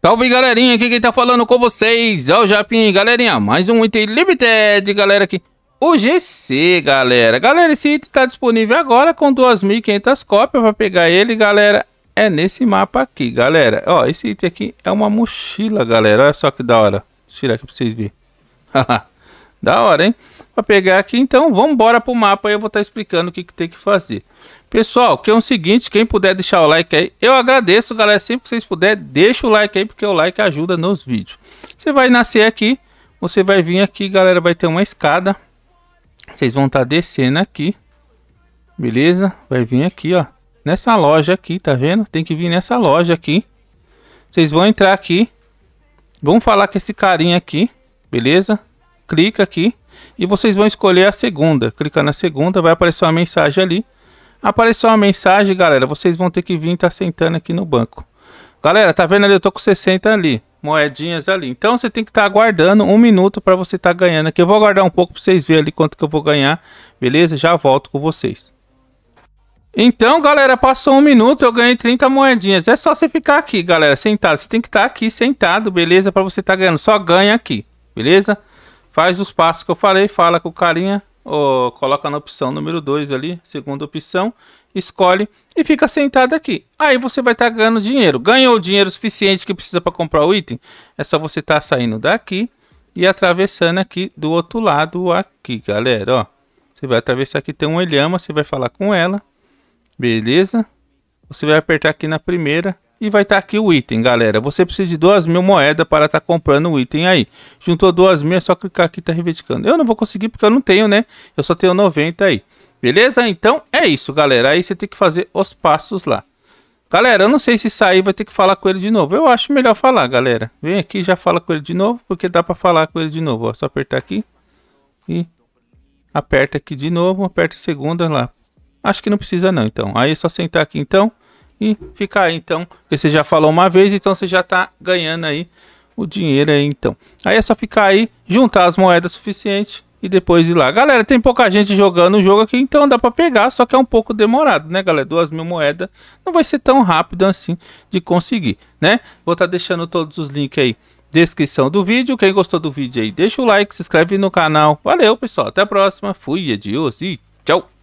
Salve galerinha, aqui quem tá falando com vocês é o Japim, galerinha, mais um item limited, galera, aqui, o GC, galera, galera, esse item tá disponível agora com 2.500 cópias pra pegar ele, galera, é nesse mapa aqui, galera, ó, esse item aqui é uma mochila, galera, olha só que da hora, eu tirar aqui pra vocês verem, Da hora, hein? Pra pegar aqui, então, vamos embora pro mapa aí eu vou estar tá explicando o que, que tem que fazer. Pessoal, que é o seguinte, quem puder deixar o like aí, eu agradeço, galera, sempre que vocês puderem, deixa o like aí, porque o like ajuda nos vídeos. Você vai nascer aqui, você vai vir aqui, galera, vai ter uma escada. Vocês vão estar tá descendo aqui, beleza? Vai vir aqui, ó, nessa loja aqui, tá vendo? Tem que vir nessa loja aqui. Vocês vão entrar aqui, vão falar com esse carinha aqui, beleza? clica aqui e vocês vão escolher a segunda. Clica na segunda, vai aparecer uma mensagem ali. Apareceu uma mensagem, galera, vocês vão ter que vir estar tá sentando aqui no banco. Galera, tá vendo ali? Eu tô com 60 ali, moedinhas ali. Então você tem que estar tá aguardando um minuto para você estar tá ganhando aqui. Eu vou aguardar um pouco para vocês verem ali quanto que eu vou ganhar, beleza? Já volto com vocês. Então, galera, passou um minuto, eu ganhei 30 moedinhas. É só você ficar aqui, galera, sentado. Você tem que estar tá aqui sentado, beleza? Para você estar tá ganhando. Só ganha aqui, beleza? Faz os passos que eu falei, fala com o carinha, ou coloca na opção número 2 ali, segunda opção, escolhe e fica sentado aqui. Aí você vai estar tá ganhando dinheiro. Ganhou o dinheiro suficiente que precisa para comprar o item? É só você estar tá saindo daqui e atravessando aqui do outro lado aqui, galera, ó. Você vai atravessar aqui, tem um elhama, você vai falar com ela, beleza? Você vai apertar aqui na primeira, e vai estar tá aqui o item, galera. Você precisa de duas mil moedas para estar tá comprando o item aí. Juntou duas mil, é só clicar aqui tá reivindicando. Eu não vou conseguir porque eu não tenho, né? Eu só tenho 90 aí. Beleza? Então é isso, galera. Aí você tem que fazer os passos lá. Galera, eu não sei se sair vai ter que falar com ele de novo. Eu acho melhor falar, galera. Vem aqui já fala com ele de novo, porque dá para falar com ele de novo. Ó, só apertar aqui e aperta aqui de novo, aperta segunda lá. Acho que não precisa não, então. Aí é só sentar aqui, então e fica aí então, porque você já falou uma vez, então você já está ganhando aí o dinheiro aí então. Aí é só ficar aí, juntar as moedas suficiente e depois ir lá. Galera, tem pouca gente jogando o jogo aqui, então dá para pegar, só que é um pouco demorado, né galera? Duas mil moedas não vai ser tão rápido assim de conseguir, né? Vou estar tá deixando todos os links aí descrição do vídeo. Quem gostou do vídeo aí, deixa o like, se inscreve no canal. Valeu, pessoal. Até a próxima. Fui, adios e tchau.